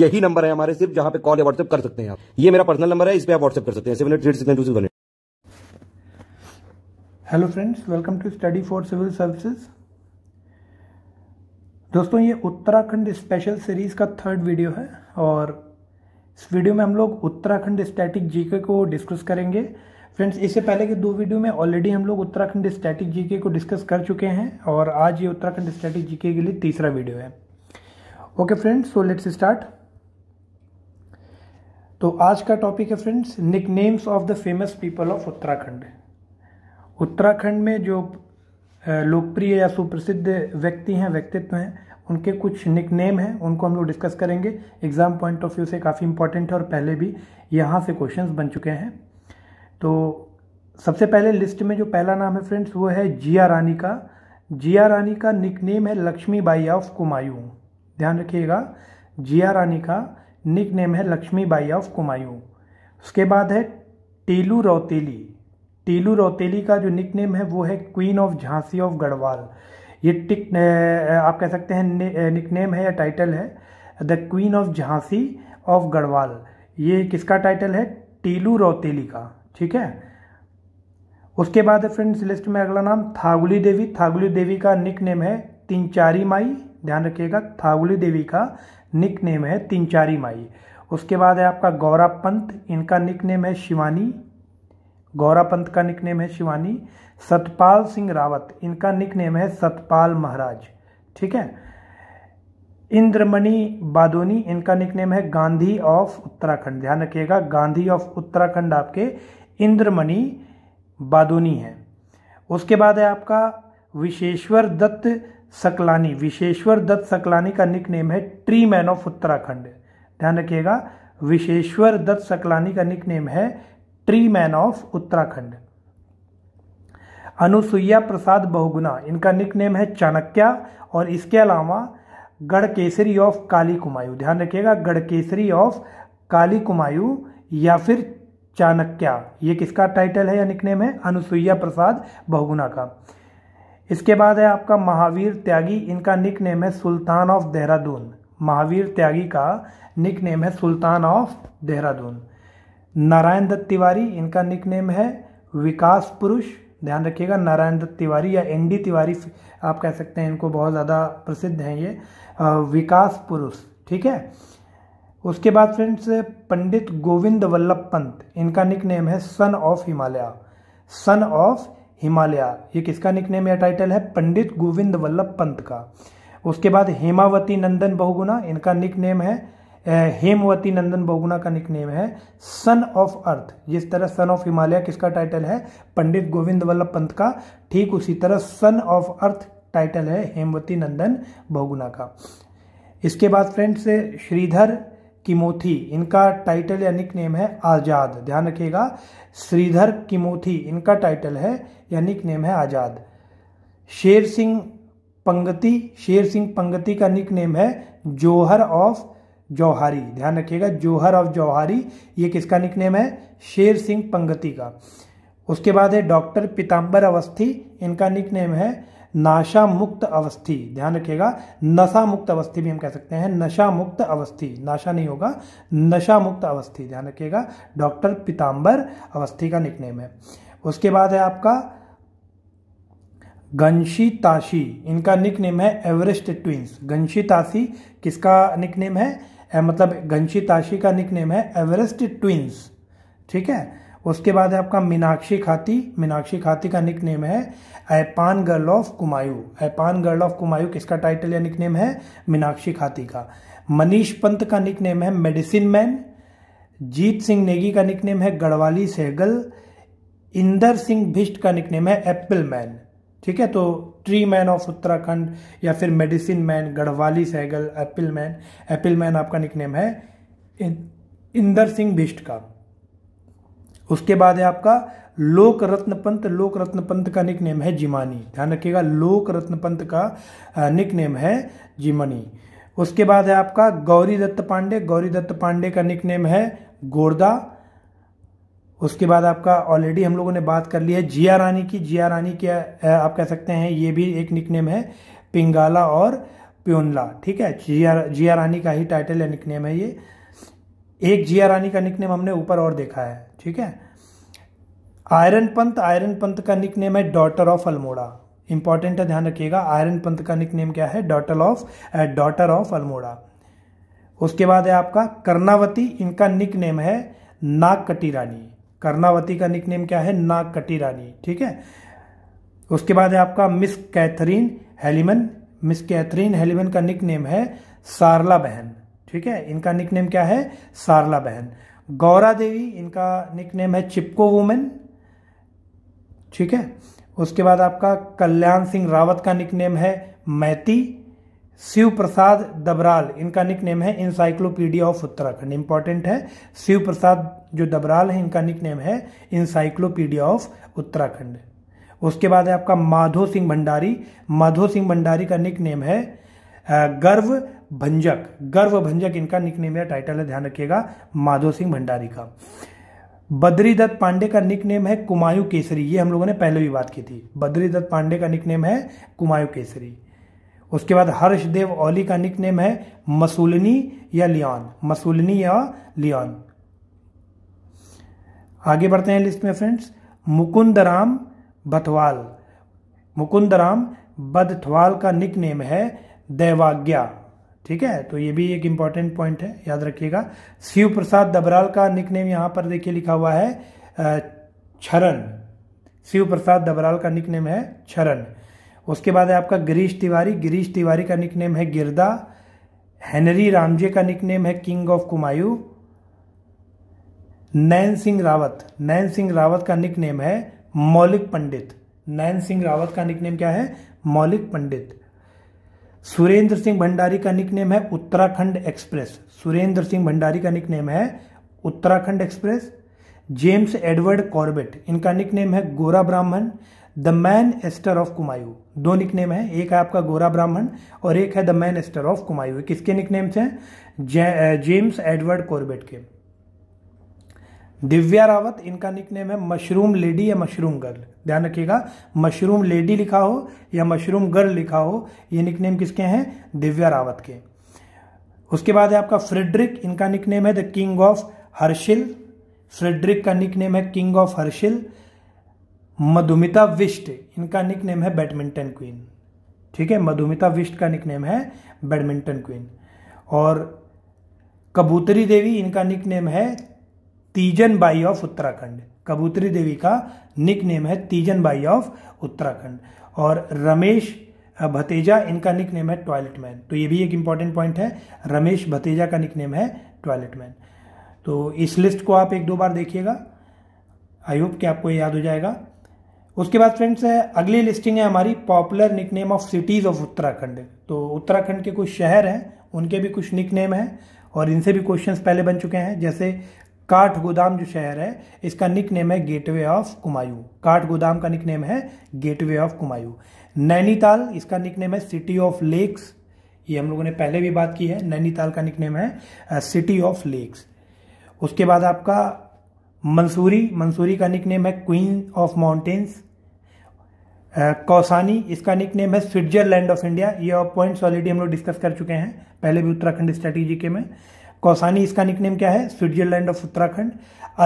यही नंबर है हमारे सिर्फ जहां पे कॉल या व्हाट्सएप कर सकते हैं आप ये मेरा पर्सनल नंबर है इस पर आप व्हाट्सएप कर सकते हैं seven eight three six two six hello friends welcome to study for civil services दोस्तों ये उत्तराखंड स्पेशल सीरीज़ का थर्ड वीडियो है और इस वीडियो में हम लोग उत्तराखंड स्टैटिक जीके को डिस्कस करेंगे फ्रेंड्स इससे पहले के दो वीडियो में ऑलरेडी हम लोग उत्तराखंड स्टैटिक जीके को डिस्कस कर चुके हैं और आज ये उत्तराखंड स्टैटिक जीके के लिए तीसरा वीडियो है okay friends so let's start तो आज का टॉपिक है friends nick names of the famous people of Uttarakhand Uttarakhand में जो लोकप्रिय या सुप्रसिद्ध व्यक्ति हैं व्यक्तित्व हैं उनके कुछ निक नेम हैं उनको हम लोग डिस्कस करेंगे एग्ज़ाम पॉइंट ऑफ व्यू से काफ़ी इंपॉर्टेंट है और पहले भी यहाँ से क्वेश्चंस बन चुके हैं तो सबसे पहले लिस्ट में जो पहला नाम है फ्रेंड्स वो है जिया रानी का जिया रानी का निक नेम है लक्ष्मी बाई ऑफ कुमायूं ध्यान रखिएगा जिया रानी का निक नेम है लक्ष्मी बाई ऑफ कुमायूं उसके बाद है टीलू रौतेली टीलू रौतेली का जो निक नेम है वो है queen of Jhansi of Garhwal ये टिक आप कह सकते हैं निक नेम है या टाइटल है the queen of Jhansi of Garhwal ये किसका टाइटल है टीलू रौतेली का ठीक है उसके बाद है फ्रेंड्स लिस्ट में अगला नाम थागुली देवी थागुली देवी का निक नेम है तीन चारी माई ध्यान रखिएगा थागुली देवी का निक नेम है तीन चारी माई उसके बाद है आपका गौरा पंत इनका निक नेम है शिवानी गौरा पंत का निक नेम है शिवानी सतपाल सिंह रावत इनका निक नेम है सतपाल महाराज ठीक है इंद्रमणि बादोनी इनका नेम है गांधी ऑफ उत्तराखंड ध्यान रखिएगा गांधी ऑफ उत्तराखंड आपके इंद्रमणि बादोनी है उसके बाद है आपका विशेश्वर दत्त सकलानी विशेश्वर दत्त सकलानी का निक नेम है ट्री मैन ऑफ उत्तराखंड ध्यान रखिएगा विशेश्वर दत्त सकलानी का निक नेम है tree man of Uttarakhand Anusuya Prasad Bahuguna इनका निक नेम है चाणक्या और इसके अलावा गढ़केसरी ऑफ काली कुमायूं ध्यान रखिएगा गढ़केसरी ऑफ काली कुमायू या फिर चाणक्या ये किसका टाइटल है या निकनेम है अनुसुईया प्रसाद बहुगुना का इसके बाद है आपका महावीर त्यागी इनका निक नेम है सुल्तान ऑफ देहरादून महावीर त्यागी का निक नेम है सुल्तान ऑफ देहरादून नारायण दत्त तिवारी इनका निक नेम है विकास पुरुष ध्यान रखिएगा नारायण दत्त तिवारी या एन डी तिवारी आप कह सकते हैं इनको बहुत ज़्यादा प्रसिद्ध हैं ये विकास पुरुष ठीक है उसके बाद फ्रेंड्स पंडित गोविंद वल्लभ पंत इनका निक नेम है son of Himalaya son of Himalaya ये किसका निकनेम या टाइटल है पंडित गोविंद वल्लभ पंत का उसके बाद हेमावती नंदन बहुगुना इनका निक नेम है हेमवती नंदन बहुगुना का निक नेम है सन ऑफ अर्थ जिस तरह सन ऑफ हिमालय किसका टाइटल है पंडित गोविंद वल्लभ पंत का ठीक उसी तरह सन ऑफ अर्थ टाइटल है हेमवती नंदन बहुगुना का इसके बाद फ्रेंड्स श्रीधर किमोथी इनका टाइटल या निक नेम है आज़ाद ध्यान रखिएगा श्रीधर किमोथी इनका टाइटल है या निक नेम है आज़ाद शेर सिंह पंगति शेर सिंह पंगति का निक नेम है जोहर ऑफ जौहारी ध्यान रखिएगा जोहर ऑफ जौहारी ये किसका निक नेम है शेर सिंह पंगति का उसके बाद है डॉक्टर पीताम्बर अवस्थी इनका निक नेम है नाशा मुक्त अवस्थी ध्यान रखिएगा नशा मुक्त अवस्थी भी हम कह सकते हैं नशा मुक्त अवस्थी नाशा नहीं होगा नशा मुक्त अवस्थी ध्यान रखिएगा डॉक्टर पीताम्बर अवस्थी का निकनेम है उसके बाद है आपका गंशी ताशी इनका निक नेम है एवरेस्ट ट्विंस गंशी ताशी किसका निक नेम है ए, मतलब गंशी ताशी का निक नेम है एवरेस्ट ट्विंस ठीक है उसके बाद है आपका मीनाक्षी खाती मीनाक्षी खाती का निक नेम है Aipan girl of Kumaon Aipan girl of Kumaon किसका टाइटल या निक नेम है मीनाक्षी खाती का मनीष पंत का निक नेम है मेडिसिन मैन जीत सिंह नेगी का निक नेम है गढ़वाली सहगल इंदर सिंह भिष्ट का निकनेम है एप्पल मैन ठीक है तो ट्री मैन ऑफ उत्तराखंड या फिर medicine man Garhwali Sehgal apple man apple man आपका निकनेम है इंदर सिंह भिष्ट का उसके बाद है आपका लोक रत्न पंत लोक रत्न पंत का निक नेम है जिमानी ध्यान रखिएगा लोक रत्न पंत का निक नेम है जिमनी उसके बाद है आपका गौरी दत्त पांडे गौरी दत्त पांडे का निकनेम है गोरदा उसके बाद आपका ऑलरेडी हम लोगों ने बात कर ली है जिया रानी की जिया रानी क्या आप कह सकते हैं ये भी एक निकनेम है पिंगाला और प्योनला ठीक है जिया जिया रानी का ही टाइटल या निकनेम है ये एक जिया रानी का निकनेम हमने ऊपर और देखा है ठीक है आयरन पंत आयरन पंत का निकनेम है डॉटर ऑफ अल्मोड़ा इंपॉर्टेंट है ध्यान रखिएगा आयरन पंत का निकनेम क्या है daughter of daughter of Almora उसके बाद है आपका कर्णावती इनका निकनेम है नाग कटी रानी कर्णावती का निकनेम क्या है नाग कटी रानी ठीक है उसके बाद है आपका miss Catherine Heilman miss Catherine Heilman का निकनेम है सारला बहन ठीक है इनका निकनेम क्या है सारला बहन गौरा देवी इनका निकनेम है चिपको वुमेन ठीक है उसके बाद आपका कल्याण सिंह रावत का निकनेम है मैती शिव प्रसाद दबराल इनका निक नेम है इंसाइक्लोपीडिया ऑफ उत्तराखंड इंपॉर्टेंट है शिव प्रसाद जो दबराल है इनका निक नेम है इंसाइक्लोपीडिया ऑफ उत्तराखंड उसके बाद है आपका माधो सिंह भंडारी माधो सिंह भंडारी का निक नेम है गर्व भंजक गर्व भंजक इनका निक नेम या टाइटल है ध्यान रखिएगा माधो सिंह भंडारी का बद्री दत्त पांडे का निक नेम है कुमायू केसरी ये हम लोगों ने पहले भी बात की थी बद्री दत्त पांडे का निक नेम है कुमायू केसरी उसके बाद हर्षदेव ओली का निक नेम है मसूलनी या लियान मसूलनी या लियान आगे बढ़ते हैं लिस्ट में फ्रेंड्स मुकुंदराम बथवाल मुकुंदराम बथवाल का निक नेम है दैवाज्ञा ठीक है तो ये भी एक इंपॉर्टेंट पॉइंट है याद रखिएगा शिव प्रसाद दबराल का निक नेम पर देखिए लिखा हुआ है छरन शिव प्रसाद दबराल का निक नेम है छरण उसके बाद है आपका गिरीश तिवारी गिरीश तिवारी का निकनेम है गिरदा हेनरी रामजे का निकनेम है किंग ऑफ कुमायू नैन सिंह रावत नैन सिंह रावत का निकनेम है मौलिक पंडित नैन सिंह रावत का निकनेम क्या है मौलिक पंडित सुरेंद्र सिंह भंडारी का निकनेम है उत्तराखंड एक्सप्रेस सुरेंद्र सिंह भंडारी का निकनेम है Uttarakhand express James Edward Corbett इनका निकनेम है गोरा ब्राह्मण the man eater of Kumaon दो निकनेम है एक है आपका गोरा ब्राह्मण और एक है the man eater of Kumaon किसके निकनेम से जेम्स एडवर्ड कोरबेट के दिव्या रावत इनका निकनेम है मशरूम लेडी या मशरूम गर्ल ध्यान रखिएगा मशरूम लेडी लिखा हो या मशरूम गर्ल लिखा हो ये निकनेम किसके हैं दिव्या रावत के उसके बाद है आपका फ्रेडरिक इनका निकनेम है the king of Harsil Frederick का निकनेम है किंग ऑफ हर्शिल मधुमिता विष्ट इनका निक नेम है बैडमिंटन क्वीन ठीक है मधुमिता विष्ट का निक नेम है बैडमिंटन क्वीन और कबूतरी देवी इनका निक नेम है तीजन बाई ऑफ उत्तराखंड कबूतरी देवी का निक नेम है तीजन बाई ऑफ उत्तराखंड और रमेश भतेजा इनका निक नेम है टॉयलेट मैन तो ये भी एक इंपॉर्टेंट पॉइंट है रमेश भतेजा का निक नेम है टॉयलेट मैन तो इस लिस्ट को आप एक दो बार देखिएगा आई होप कि आपको याद हो जाएगा उसके बाद फ्रेंड्स अगली लिस्टिंग है हमारी popular nickname of cities of Uttarakhand तो उत्तराखंड के कुछ शहर हैं उनके भी कुछ निकनेम हैं और इनसे भी क्वेश्चंस पहले बन चुके हैं जैसे काठ गोदाम जो शहर है इसका निक नेम है gateway of Kumaon Kathgodam का निक नेम है गेटवे ऑफ कुमायूं नैनीताल इसका निक नेम है सिटी ऑफ लेक्स ये हम लोगों ने पहले भी बात की है नैनीताल का निक नेम है सिटी ऑफ लेक्स उसके बाद आपका मंसूरी मंसूरी का निक नेम है क्वीन ऑफ माउंटेन्स कौसानी इसका निक नेम है स्विट्जरलैंड ऑफ इंडिया ये और पॉइंट्स ऑलरेडी हम लोग डिस्कस कर चुके हैं पहले भी उत्तराखंड स्ट्रेटेजी के में कौसानी इसका निक नेम क्या है स्विट्जरलैंड ऑफ उत्तराखंड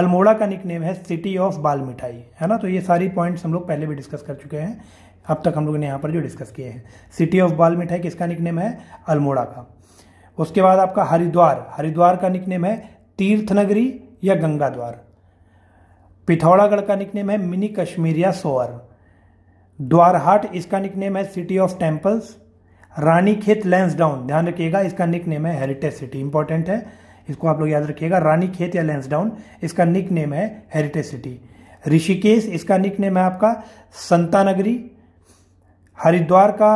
अल्मोड़ा का निक नेम है सिटी ऑफ बाल मिठाई है ना तो ये सारी पॉइंट्स हम लोग पहले भी डिस्कस कर चुके हैं अब तक हम लोग ने यहाँ पर जो डिस्कस किए हैं सिटी ऑफ बाल मिठाई किसका निक नेम है अल्मोड़ा का उसके बाद आपका हरिद्वार हरिद्वार का निक नेम है तीर्थ नगरी या गंगा द्वार पिथौरागढ़ का निक नेम है मिनी कश्मीर या सोअर द्वारहाट इसका निकनेम है city of temples Ranikhet Lansdowne ध्यान रखिएगा इसका निक नेम है हेरिटेज सिटी इंपॉर्टेंट है इसको आप लोग याद रखिएगा रानीखेत या लेंसडाउन इसका निक नेम है हेरिटेज सिटी ऋषिकेश इसका निक नेम है आपका संता नगरी हरिद्वार का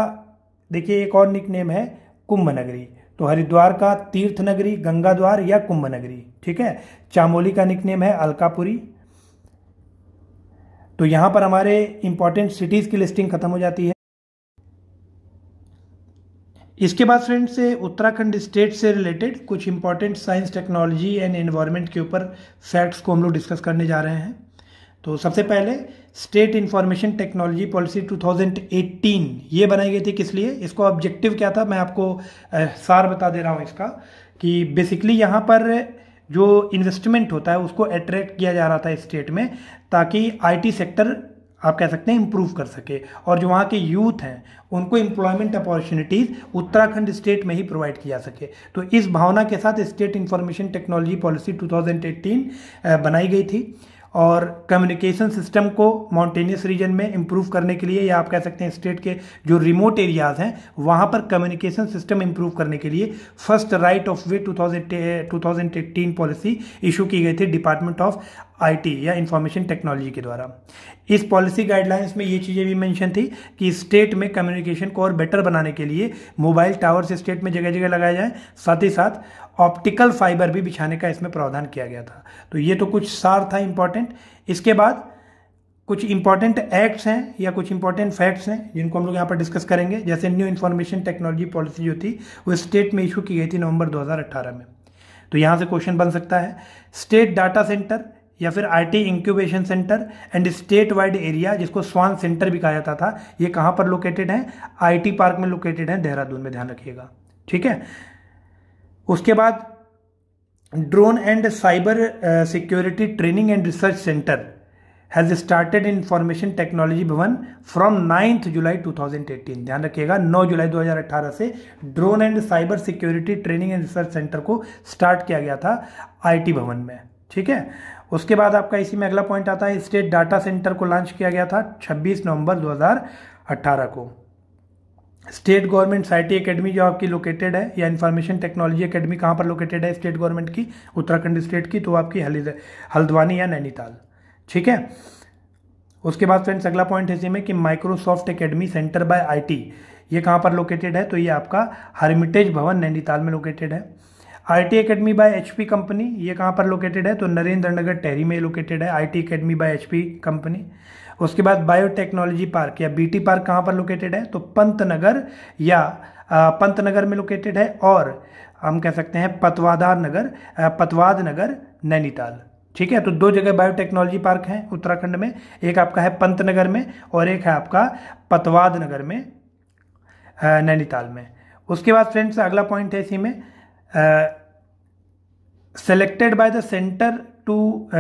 देखिए एक और निक नेम है कुंभ नगरी तो हरिद्वार का तीर्थ नगरी गंगा द्वार या कुंभ नगरी ठीक है चामोली का निक नेम है अलकापुरी तो यहां पर हमारे इंपॉर्टेंट सिटीज़ की लिस्टिंग खत्म हो जाती है इसके बाद फ्रेंड से उत्तराखंड स्टेट से रिलेटेड कुछ important science technology and environment के ऊपर फैक्ट्स को हम लोग डिस्कस करने जा रहे हैं तो सबसे पहले स्टेट इंफॉर्मेशन टेक्नोलॉजी पॉलिसी 2018 ये बनाई गई थी किस लिए इसको ऑब्जेक्टिव क्या था मैं आपको सार बता दे रहा हूँ इसका कि बेसिकली यहाँ पर जो इन्वेस्टमेंट होता है उसको अट्रैक्ट किया जा रहा था स्टेट में ताकि आईटी सेक्टर आप कह सकते हैं इम्प्रूव कर सके और जो वहाँ के यूथ हैं उनको एम्प्लॉयमेंट अपॉर्चुनिटीज़ उत्तराखंड स्टेट में ही प्रोवाइड की जा सके तो इस भावना के साथ स्टेट इंफॉर्मेशन टेक्नोलॉजी पॉलिसी 2018 बनाई गई थी और कम्युनिकेशन सिस्टम को माउंटेनियस रीजन में इम्प्रूव करने के लिए या आप कह सकते हैं स्टेट के जो रिमोट एरियाज़ हैं वहाँ पर कम्युनिकेशन सिस्टम इम्प्रूव करने के लिए first right of way two thousand policy issue की गई थी डिपार्टमेंट ऑफ आईटी या इंफॉर्मेशन टेक्नोलॉजी के द्वारा इस पॉलिसी गाइडलाइंस में ये चीज़ें भी मेंशन थी कि स्टेट में कम्युनिकेशन को और बेटर बनाने के लिए मोबाइल टावर्स स्टेट में जगह जगह लगाए जाएं साथ ही साथ ऑप्टिकल फाइबर भी बिछाने का इसमें प्रावधान किया गया था तो ये तो कुछ सार था इम्पॉर्टेंट इसके बाद कुछ इंपॉर्टेंट एक्ट्स हैं या कुछ इंपॉर्टेंट फैक्ट्स हैं जिनको हम लोग यहाँ पर डिस्कस करेंगे जैसे न्यू इन्फॉर्मेशन टेक्नोलॉजी पॉलिसी जो थी वो स्टेट में इशू की गई थी नवंबर 2018 में तो यहाँ से क्वेश्चन बन सकता है स्टेट डाटा सेंटर या फिर IT incubation center and state wide area जिसको स्वान सेंटर भी कहा जाता था ये कहाँ पर लोकेटेड है आईटी पार्क में लोकेटेड है देहरादून में ध्यान रखिएगा ठीक है उसके बाद drone and cyber security training and research center has started information technology Bhawan from ninth July 2018 ध्यान रखिएगा 9 जुलाई 2018 से drone and cyber security training and research center को स्टार्ट किया गया था आईटी भवन में ठीक है उसके बाद आपका इसी में अगला पॉइंट आता है स्टेट डाटा सेंटर को लॉन्च किया गया था 26 नवंबर 2018 को स्टेट गवर्नमेंट साइटी एकेडमी जो आपकी लोकेटेड है या इन्फॉर्मेशन टेक्नोलॉजी एकेडमी कहाँ पर लोकेटेड है स्टेट गवर्नमेंट की उत्तराखंड स्टेट की तो आपकी हल्द्वानी या नैनीताल ठीक है उसके बाद फ्रेंड्स अगला पॉइंट है इसी में कि Microsoft academy center by IT ये कहाँ पर लोकेटेड है तो ये आपका हर्मिटेज भवन नैनीताल में लोकेटेड है I T academy by H P company ये कहाँ पर लोकेटेड है तो नरेंद्र नगर टेहरी में लोकेटेड है I T academy by H P company उसके बाद बायोटेक्नोलॉजी पार्क या बी टी पार्क कहाँ पर लोकेटेड है तो पंत नगर या पंत नगर में लोकेटेड है और हम कह सकते हैं पतवादार नगर पतवाद नगर नैनीताल ठीक है तो दो जगह बायोटेक्नोलॉजी पार्क हैं उत्तराखंड में एक आपका है पंत नगर में और एक है आपका पतवाद नगर में नैनीताल में उसके बाद फ्रेंड्स अगला पॉइंट है इसी में selected by the center to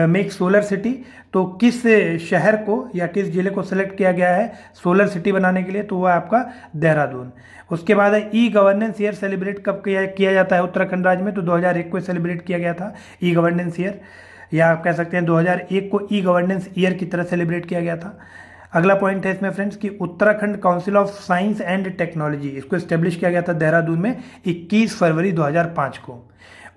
make solar city तो किस uh, शहर को या किस ज़िले को सेलेक्ट किया गया है सोलर सिटी बनाने के लिए तो वह आपका देहरादून उसके बाद है ई गवर्नेंस ईयर सेलिब्रेट कब किया किया जाता है उत्तराखंड राज्य में तो 2001 को सेलिब्रेट किया गया था ई गवर्नेंस ईयर या आप कह सकते हैं 2001 को ई गवर्नेंस ईयर की तरह सेलिब्रेट किया गया था अगला पॉइंट है इसमें फ्रेंड्स कि Uttarakhand council of science and technology इसको स्टेब्लिश किया गया था देहरादून में 21 फरवरी 2005 को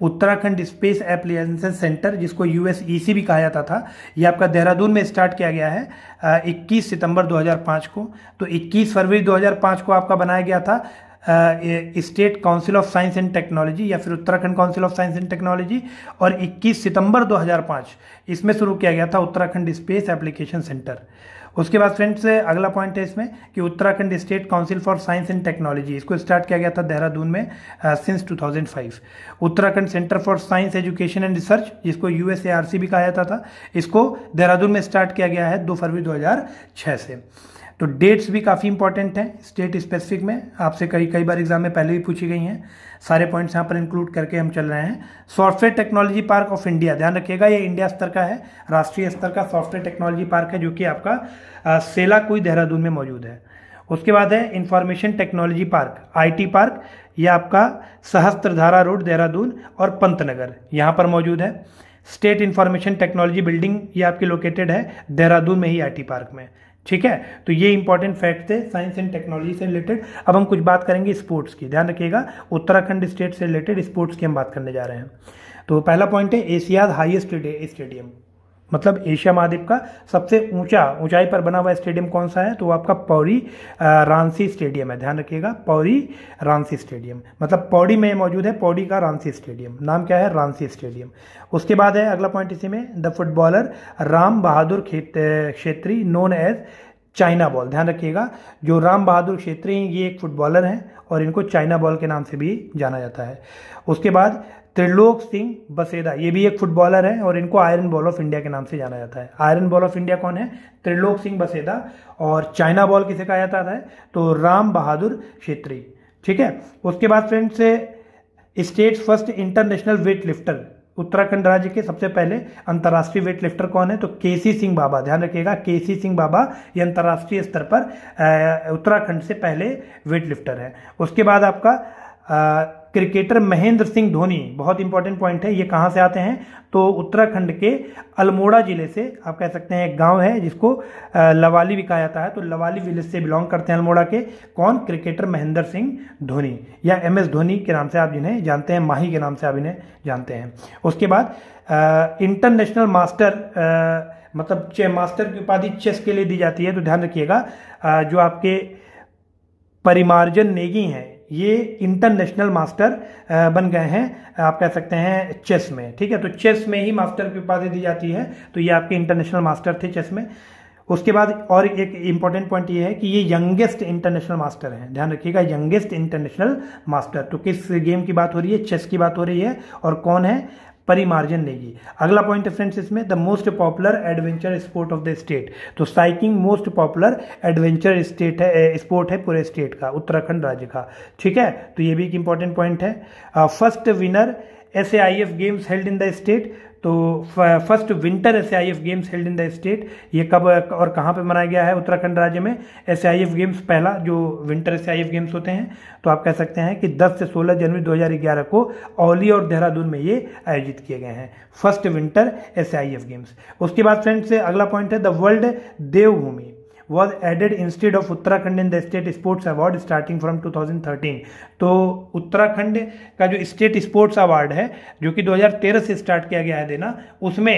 उत्तराखंड स्पेस एप्लीकेशन सेंटर जिसको यूएसईसी e भी कहा जाता था ये आपका देहरादून में स्टार्ट किया गया है 21 सितंबर 2005 को तो 21 फरवरी 2005 को आपका बनाया गया था state council of science and technology या फिर Uttarakhand council of science and technology और 21 सितंबर 2005 इसमें शुरू किया गया था उत्तराखंड स्पेस एप्लीकेशन सेंटर उसके बाद फ्रेंड्स अगला पॉइंट है इसमें कि Uttarakhand state council for science and technology इसको स्टार्ट किया गया था देहरादून में since two Uttarakhand center for science education and research जिसको यू भी कहा जाता था इसको देहरादून में स्टार्ट किया गया है दो फरवरी दो से तो डेट्स भी काफ़ी इंपॉर्टेंट हैं स्टेट स्पेसिफिक में आपसे कई कई बार एग्जाम में पहले भी पूछी गई हैं सारे पॉइंट्स यहाँ पर इंक्लूड करके हम चल रहे हैं software technology park of India ध्यान रखिएगा ये इंडिया स्तर का है राष्ट्रीय स्तर का सॉफ्टवेयर टेक्नोलॉजी पार्क है जो कि आपका सेला कोई देहरादून में मौजूद है उसके बाद है information technology park IT park यह आपका सहस्त्रधारा रोड देहरादून और पंतनगर यहाँ पर मौजूद है स्टेट इंफॉर्मेशन टेक्नोलॉजी बिल्डिंग ये आपकी लोकेटेड है देहरादून में ही आईटी पार्क में ठीक है तो ये इंपॉर्टेंट फैक्ट थे साइंस एंड टेक्नोलॉजी से रिलेटेड अब हम कुछ बात करेंगे स्पोर्ट्स की ध्यान रखिएगा उत्तराखंड स्टेट से रिलेटेड स्पोर्ट्स की हम बात करने जा रहे हैं तो पहला पॉइंट है एशियाज हाइएस्ट स्टेडियम मतलब एशिया महाद्वीप का सबसे ऊंचा ऊंचाई पर बना हुआ स्टेडियम कौन सा है तो वो आपका पौड़ी रांसी स्टेडियम है ध्यान रखिएगा पौड़ी रांसी स्टेडियम मतलब पौड़ी में मौजूद है पौड़ी का रांसी स्टेडियम नाम क्या है रांसी स्टेडियम उसके बाद है अगला पॉइंट इसी में the footballer Ram Bahadur Chhetri known as China ball ध्यान रखिएगा जो राम बहादुर क्षेत्री ये एक फुटबॉलर हैं और इनको चाइना बॉल के नाम से भी जाना जाता है उसके बाद त्रिलोक सिंह बसेदा ये भी एक फुटबॉलर है और इनको आयरन बॉल ऑफ इंडिया के नाम से जाना जाता है आयरन बॉल ऑफ इंडिया कौन है त्रिलोक सिंह बसेदा और चाइना बॉल किसे कहा जाता है तो राम बहादुर क्षेत्री ठीक है उसके बाद फ्रेंड से state first international weight lifter Uttarakhand राज्य के सबसे पहले अंतर्राष्ट्रीय वेट लिफ्टर कौन है तो केसी सिंह बाबा ध्यान रखिएगा केसी सिंह बाबा ये अंतर्राष्ट्रीय स्तर पर उत्तराखंड से पहले वेट लिफ्टर है उसके बाद आपका क्रिकेटर महेंद्र सिंह धोनी बहुत इंपॉर्टेंट पॉइंट है ये कहाँ से आते हैं तो उत्तराखंड के अल्मोड़ा जिले से आप कह सकते हैं एक गांव है जिसको लवाली भी कहा जाता है तो लवाली विलेज से बिलोंग करते हैं अल्मोड़ा के कौन क्रिकेटर महेंद्र सिंह धोनी या एम एस धोनी के नाम से आप जिन्हें जानते हैं माही के नाम से आप इन्हें जानते हैं उसके बाद इंटरनेशनल मास्टर मतलब चे मास्टर की उपाधि चेस के लिए दी जाती है तो ध्यान रखिएगा जो आपके परिमार्जन नेगी हैं ये इंटरनेशनल मास्टर बन गए हैं आप कह सकते हैं चेस में ठीक है तो चेस में ही मास्टर की उपाधि दी जाती है तो ये आपके इंटरनेशनल मास्टर थे चेस में उसके बाद और एक इंपॉर्टेंट पॉइंट ये है कि ये यंगेस्ट इंटरनेशनल मास्टर हैं ध्यान रखिएगा यंगेस्ट इंटरनेशनल मास्टर तो किस गेम की बात हो रही है चेस की बात हो रही है और कौन है परिमार्जन लेगी अगला पॉइंट है फ्रेंड्स इसमें the most popular adventure sport of the state तो cycling most popular adventure state है स्पोर्ट है पूरे स्टेट का उत्तराखंड राज्य का ठीक है तो ये भी एक इंपॉर्टेंट पॉइंट है first winter S A I F games held in the state तो first winter S games held in the state ये कब और कहाँ पे मनाया गया है उत्तराखंड राज्य में एस गेम्स पहला जो विंटर एस गेम्स होते हैं तो आप कह सकते हैं कि 10 से 16 जनवरी 2011 को औली और देहरादून में ये आयोजित किए गए हैं फर्स्ट विंटर एस गेम्स उसके बाद फ्रेंड्स अगला पॉइंट है the world Devbhoomi was added instead of Uttarakhand in the state sports award starting from 2013 तो उत्तराखंड का जो स्टेट स्पोर्ट्स अवार्ड है जो कि 2013 से स्टार्ट किया गया है देना उसमें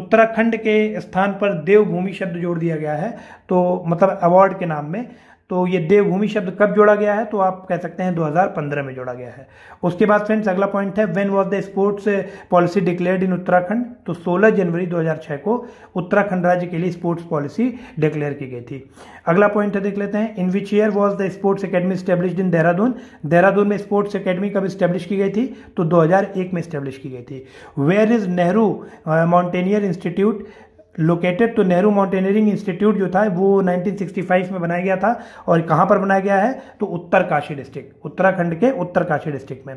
उत्तराखंड के स्थान पर देवभूमि शब्द जोड़ दिया गया है तो मतलब अवार्ड के नाम में तो ये देवभूमि शब्द कब जोड़ा गया है तो आप कह सकते हैं 2015 में जोड़ा गया है उसके बाद फ्रेंड्स अगला पॉइंट है when was the sports policy declared in Uttarakhand तो 16 जनवरी 2006 को उत्तराखंड राज्य के लिए स्पोर्ट्स पॉलिसी डिक्लेयर की गई थी अगला पॉइंट है देख लेते हैं in which year was the sports academy establish in Dehradun Dehradun में स्पोर्ट्स अकेडमी कब स्टैब्लिश की गई थी तो दो में स्टेब्लिश की गई थी where is Nehru mountaineer institute located तो नेहरू माउंटेनियरिंग इंस्टीट्यूट जो था वो 1965 में बनाया गया था और कहाँ पर बनाया गया है तो उत्तरकाशी डिस्ट्रिक्ट उत्तराखंड के उत्तरकाशी डिस्ट्रिक्ट में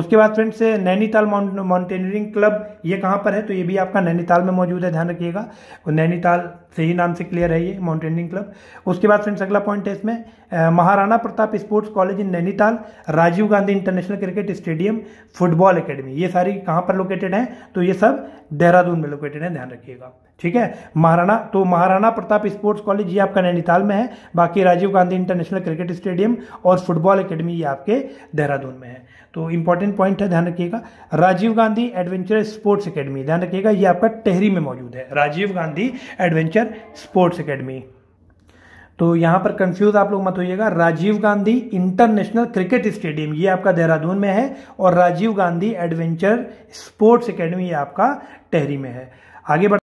उसके बाद फ्रेंड्स नैनीताल माउंटेनियरिंग क्लब ये कहाँ पर है तो ये भी आपका नैनीताल में मौजूद है ध्यान रखिएगा नैनीताल से ही नाम से क्लियर है ये माउंटेनियरिंग क्लब उसके बाद फ्रेंड्स अगला पॉइंट है इसमें Maharana Pratap sports college in Nainital Rajiv Gandhi international cricket stadium football academy ये सारी कहाँ पर लोकेटेड हैं तो ये सब देहरादून में लोकेटेड है ध्यान रखिएगा ठीक है महाराणा तो महाराणा प्रताप स्पोर्ट्स कॉलेज ये आपका नैनीताल में है बाकी Rajiv Gandhi international cricket stadium और फुटबॉल अकेडमी ये आपके देहरादून में है तो इंपॉर्टेंट पॉइंट है ध्यान रखिएगा Rajiv Gandhi adventure sports academy ध्यान रखिएगा ये आपका टेहरी में मौजूद है Rajiv Gandhi adventure sports academy तो यहाँ पर कंफ्यूज आप लोग मत होइएगा Rajiv Gandhi international cricket stadium ये आपका देहरादून में है और Rajiv Gandhi adventure sports academy ये आपका टेहरी में है आगे बढ़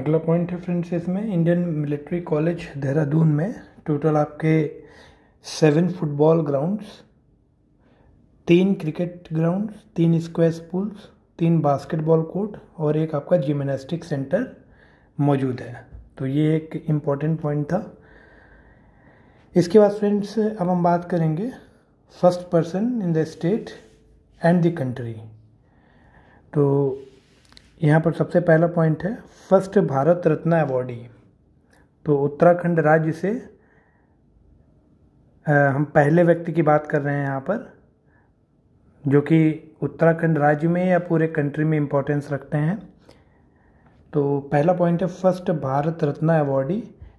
अगला पॉइंट है फ्रेंड्स इसमें इंडियन मिलिट्री कॉलेज देहरादून में टोटल आपके सेवन फुटबॉल ग्राउंड्स तीन क्रिकेट ग्राउंड्स तीन स्क्वेस पूल्स तीन बास्केटबॉल कोर्ट और एक आपका जिम्नास्टिक सेंटर मौजूद है तो ये एक इम्पॉर्टेंट पॉइंट था इसके बाद फ्रेंड्स अब हम बात करेंगे first person in the state and the country तो यहाँ पर सबसे पहला पॉइंट है फर्स्ट भारत रत्न अवॉर्डी तो उत्तराखंड राज्य से हम पहले व्यक्ति की बात कर रहे हैं यहाँ पर जो कि उत्तराखंड राज्य में या पूरे कंट्री में इम्पोर्टेंस रखते हैं तो पहला पॉइंट है फर्स्ट भारत रत्न अवार्डी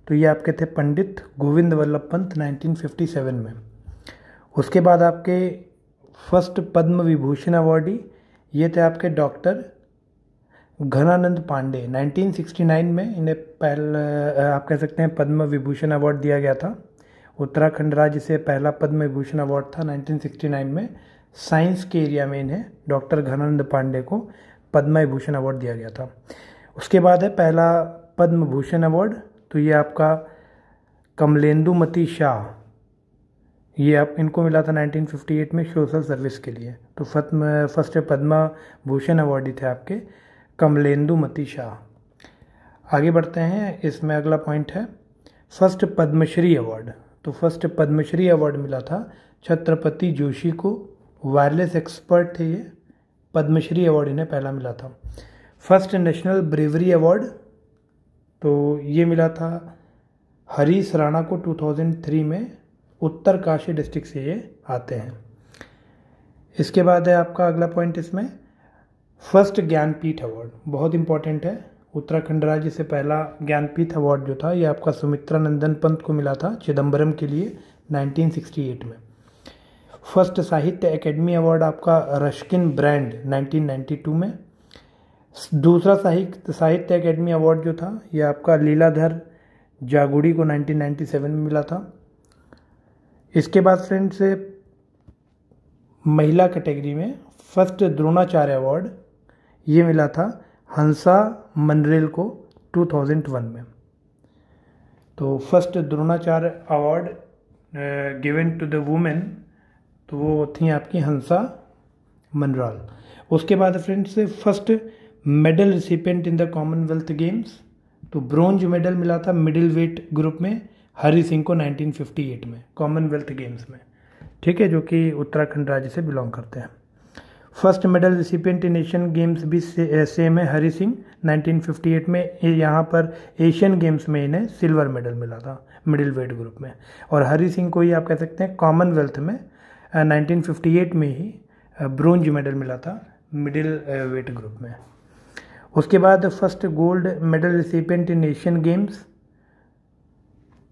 तो ये आपके थे पंडित गोविंद वल्लभ पंत 1957 में उसके बाद आपके फर्स्ट पद्म विभूषण अवार्डी ये थे आपके डॉक्टर घनानंद पांडे 1969 में इन्हें पहले आप कह सकते हैं पद्म विभूषण अवार्ड दिया गया था उत्तराखंड राज्य से पहला पद्म विभूषण अवार्ड था 1969 में साइंस के एरिया में इन्हें डॉक्टर घनानंद पांडे को पद्म विभूषण अवार्ड दिया गया था उसके बाद है पहला पद्म भूषण अवार्ड तो ये आपका कमलेंदुमती शाह ये आप इनको मिला था 1958 में सोशल सर्विस के लिए तो फत्म फर्स्ट पद्म भूषण अवार्डी थे आपके कमलेंदुमती शाह आगे बढ़ते हैं इसमें अगला पॉइंट है फर्स्ट पद्मश्री अवार्ड तो फर्स्ट पद्मश्री अवार्ड मिला था छत्रपति जोशी को वायरलेस एक्सपर्ट थे ये पद्मश्री अवार्ड इन्हें पहला मिला था फर्स्ट नेशनल ब्रेवरी अवार्ड तो ये मिला था हरीश राणा को 2003 में उत्तरकाशी डिस्ट्रिक्ट से ये आते हैं इसके बाद है आपका अगला पॉइंट इसमें फर्स्ट ज्ञानपीठ अवार्ड बहुत इंपॉर्टेंट है उत्तराखंड राज्य से पहला ज्ञानपीठ अवार्ड जो था ये आपका सुमित्रा नंदन पंत को मिला था चिदम्बरम के लिए 1968 में फर्स्ट साहित्य एकेडमी अवार्ड आपका रश्किन ब्रांड 1992 में दूसरा साहित्य साहित्य एकेडमी अवार्ड जो था यह आपका लीलाधर जागुड़ी को 1997 में मिला था इसके बाद फ्रेंड से महिला कैटेगरी में फर्स्ट द्रोणाचार्य अवार्ड ये मिला था हंसा मनरेल को 2001 में तो first Dronacharya award given to the women तो वो थी आपकी हंसा मनराल उसके बाद friends first medal recipient in the commonwealth games तो ब्रॉन्ज मेडल मिला था मिडिल वेट ग्रुप में हरी सिंह को 1958 में कॉमनवेल्थ गेम्स में ठीक है जो कि उत्तराखंड राज्य से बिलोंग करते हैं first medal recipient in Asian games भी से, सेम है हरी सिंह 1958 में यहाँ पर एशियन गेम्स में इन्हें सिल्वर मेडल मिला था मिडिल वेट ग्रुप में और हरी सिंह को ही आप कह सकते हैं कॉमनवेल्थ में 1958 में ही ब्रोंज मेडल मिला था मिडिल वेट ग्रुप में उसके बाद first gold medal recipient in Asian games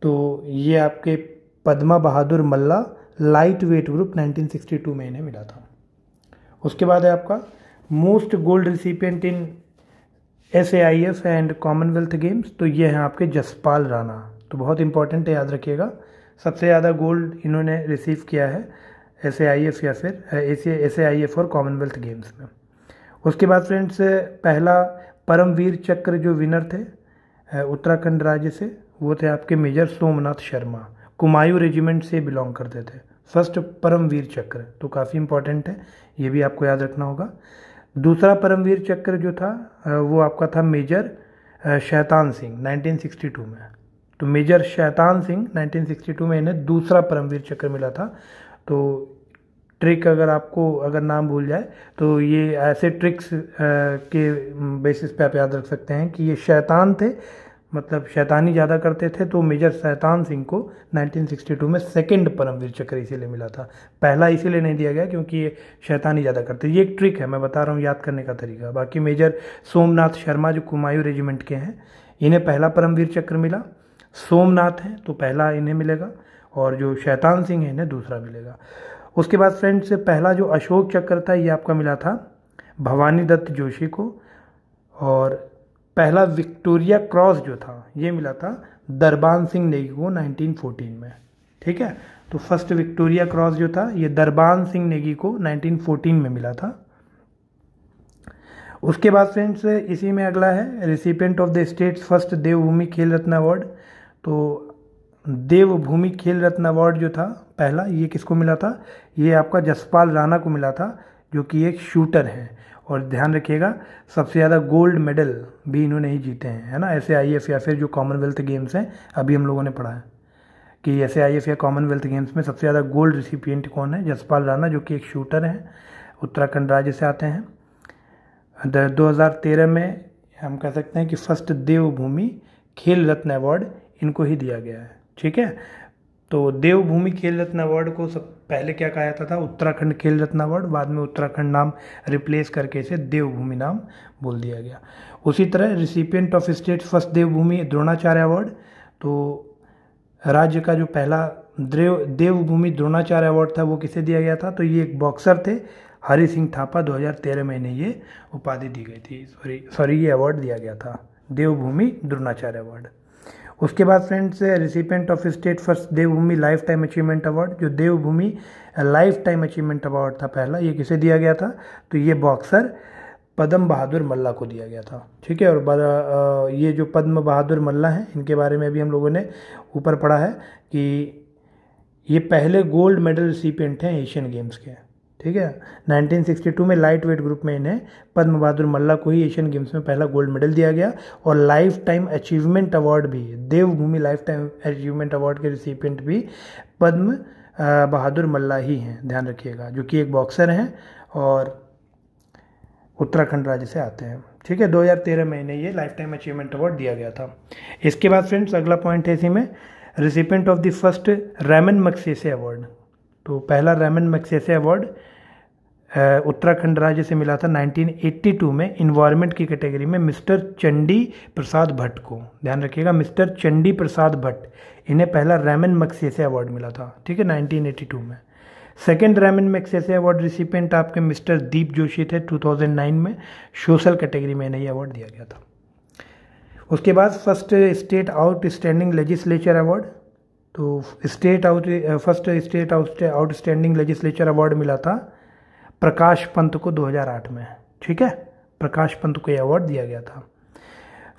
तो ये आपके Padma Bahadur Malla light weight group 1962 में इन्हें मिला था उसके बाद है आपका most gold recipient in S A I F and commonwealth games तो ये हैं आपके जसपाल राणा तो बहुत इंपॉर्टेंट है याद रखिएगा सबसे ज़्यादा गोल्ड इन्होंने रिसीव किया है एस ए आई एफ या फिर एस ए आई एफ और कॉमनवेल्थ गेम्स में उसके बाद फ्रेंड्स पहला परमवीर चक्र जो विनर थे उत्तराखंड राज्य से वो थे आपके मेजर सोमनाथ शर्मा कुमायूं रेजिमेंट से बिलोंग करते थे फर्स्ट परमवीर चक्र तो काफ़ी इंपॉर्टेंट है ये भी आपको याद रखना होगा दूसरा परमवीर चक्र जो था वो आपका था मेजर शैतान सिंह 1962 में तो मेजर शैतान सिंह 1962 में इन्हें दूसरा परमवीर चक्र मिला था तो ट्रिक अगर आपको अगर नाम भूल जाए तो ये ऐसे ट्रिक्स के बेसिस पे आप याद रख सकते हैं कि ये शैतान थे मतलब शैतानी ज़्यादा करते थे तो मेजर शैतान सिंह को 1962 में सेकंड परमवीर चक्र इसीलिए मिला था पहला इसीलिए नहीं दिया गया क्योंकि ये शैतानी ज़्यादा करते ये एक ट्रिक है मैं बता रहा हूँ याद करने का तरीका बाकी मेजर सोमनाथ शर्मा जो कुमायूं रेजिमेंट के हैं इन्हें पहला परमवीर चक्र मिला सोमनाथ हैं तो पहला इन्हें मिलेगा और जो शैतान सिंह है इन्हें दूसरा मिलेगा उसके बाद फ्रेंड्स पहला जो अशोक चक्र था ये आपका मिला था भवानी दत्त जोशी को और पहला विक्टोरिया क्रॉस जो था ये मिला था दरबान सिंह नेगी को 1914 में ठीक है तो फर्स्ट विक्टोरिया क्रॉस जो था ये दरबान सिंह नेगी को 1914 में मिला था उसके बाद फ्रेंड्स इसी में अगला है recipient of the states first Devbhoomi Khel Ratna award तो देवभूमि खेल रत्न अवार्ड जो था पहला ये किसको मिला था ये आपका जसपाल राणा को मिला था जो कि एक शूटर है और ध्यान रखिएगा सबसे ज़्यादा गोल्ड मेडल भी इन्होंने ही जीते हैं है ना ऐसे आई एफ या फिर जो कॉमनवेल्थ गेम्स हैं अभी हम लोगों ने पढ़ा है कि ऐसे आई एफ या कॉमनवेल्थ गेम्स में सबसे ज़्यादा गोल्ड रिसिपियंट कौन है जसपाल राणा जो कि एक शूटर हैं उत्तराखंड राज्य से आते हैं uh, दो हज़ार तेरह में हम कह सकते हैं कि फर्स्ट देवभूमि खेल रत्न अवार्ड इनको ही दिया गया है ठीक है तो देवभूमि खेल रत्न अवार्ड को सब पहले क्या कहा जाता था उत्तराखंड खेल रत्न अवार्ड बाद में उत्तराखंड नाम रिप्लेस करके इसे देवभूमि नाम बोल दिया गया उसी तरह recipient of state first Devbhoomi Dronacharya award तो राज्य का जो पहला देव देवभूमि द्रोणाचार्य अवार्ड था वो किसे दिया गया था तो ये एक बॉक्सर थे हरि सिंह थापा 2013 में इन्हें ये उपाधि दी गई थी सॉरी सॉरी ये अवार्ड दिया गया था देवभूमि द्रोणाचार्य अवार्ड उसके बाद friends recipient of state first Devbhoomi life time achievement award जो Devbhoomi life time achievement award था पहला ये किसे दिया गया था तो ये बॉक्सर पद्म बहादुर मल्ला को दिया गया था ठीक है और uh, ये जो पद्म बहादुर मल्ला हैं इनके बारे में भी हम लोगों ने ऊपर पढ़ा है कि ये पहले गोल्ड मेडल रिसिपेंट हैं एशियन गेम्स के ठीक है 1962 में लाइट वेट ग्रुप में इन्हें पद्म बहादुर मल्ला को ही एशियन गेम्स में पहला गोल्ड मेडल दिया गया और लाइफ टाइम अचीवमेंट अवार्ड भी Devbhoomi life time achievement award के रिसिपियंट भी पद्म बहादुर मल्ला ही हैं ध्यान रखिएगा जो कि एक बॉक्सर हैं और उत्तराखंड राज्य से आते हैं ठीक है 2013 में इन्हें ये लाइफ टाइम अचीवमेंट अवार्ड दिया गया था इसके बाद फ्रेंड्स अगला पॉइंट है इसी में recipient of the first Ramon Magsaysay award तो पहला रैमन मक्सेसे अवार्ड उत्तराखंड राज्य से मिला था 1982 में इन्वायरमेंट की कैटेगरी में मिस्टर चंडी प्रसाद भट्ट को ध्यान रखिएगा मिस्टर चंडी प्रसाद भट्ट इन्हें पहला रैमन मक्सेसे अवार्ड मिला था ठीक है 1982 में second Ramon Magsaysay award recipient आपके मिस्टर दीप जोशी थे 2009 में सोशल कैटेगरी में इन्हें अवार्ड दिया गया था उसके बाद first state outstanding legislature award तो state out first state out outstanding legislature award मिला था प्रकाश पंत को 2008 में ठीक है प्रकाश पंत को यह अवार्ड दिया गया था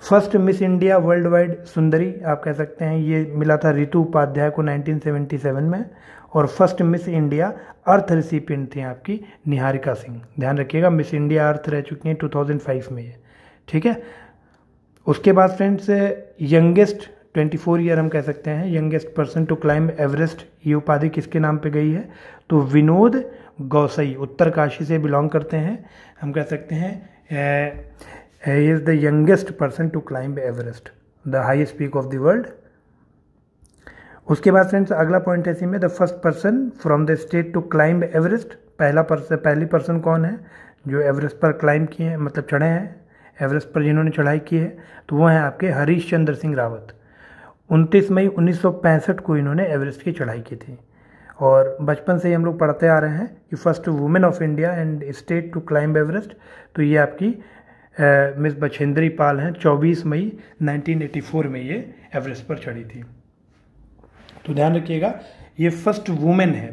first miss India world wide सुंदरी आप कह सकते हैं ये मिला था रितु उपाध्याय को 1977 में और first miss India earth recipient थी आपकी निहारिका सिंह ध्यान रखिएगा मिस इंडिया अर्थ रह चुकी हैं 2005 में ये ठीक है उसके बाद फ्रेंड्स यंगेस्ट 24 ईयर हम कह सकते हैं youngest person to climb Everest ये उपाधि किसके नाम पे गई है तो विनोद गौसई उत्तरकाशी से बिलोंग करते हैं हम कह सकते हैं is the youngest person to climb Everest the highest peak of the world उसके बाद फ्रेंड्स अगला पॉइंट है इसी में the first person from the state to climb Everest पहला पर्सन पहली पर्सन कौन है जो एवरेस्ट पर क्लाइंब किए हैं मतलब चढ़े हैं एवरेस्ट पर जिन्होंने चढ़ाई की है तो वो हैं आपके हरीश चंद्र सिंह रावत उनतीस मई 1965 को इन्होंने एवरेस्ट की चढ़ाई की थी और बचपन से ही हम लोग पढ़ते आ रहे हैं कि first women of India and state to climb Everest तो ये आपकी मिस बछेंद्री पाल हैं 24 मई 1984 में ये एवरेस्ट पर चढ़ी थी तो ध्यान रखिएगा ये फर्स्ट वुमेन है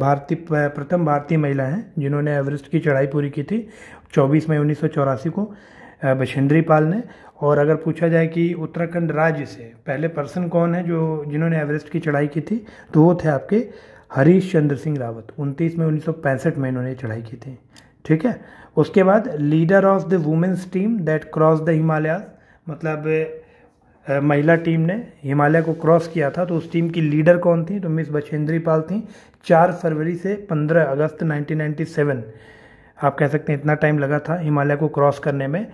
भारतीय प्रथम भारतीय महिला हैं जिन्होंने एवरेस्ट की चढ़ाई पूरी की थी 24 मई उन्नीस को बछेंद्री पाल ने और अगर पूछा जाए कि उत्तराखंड राज्य से पहले पर्सन कौन है जो जिन्होंने एवरेस्ट की चढ़ाई की थी तो वो थे आपके हरीश चंद्र सिंह रावत उनतीस में उन्नीस में इन्होंने चढ़ाई की थी ठीक है उसके बाद leader of the women's team that cross the Himalaya मतलब महिला टीम ने हिमालय को क्रॉस किया था तो उस टीम की लीडर कौन थी तो मिस बछेंद्री पाल थी चार फरवरी से पंद्रह अगस्त 1997 आप कह सकते हैं इतना टाइम लगा था हिमालय को क्रॉस करने में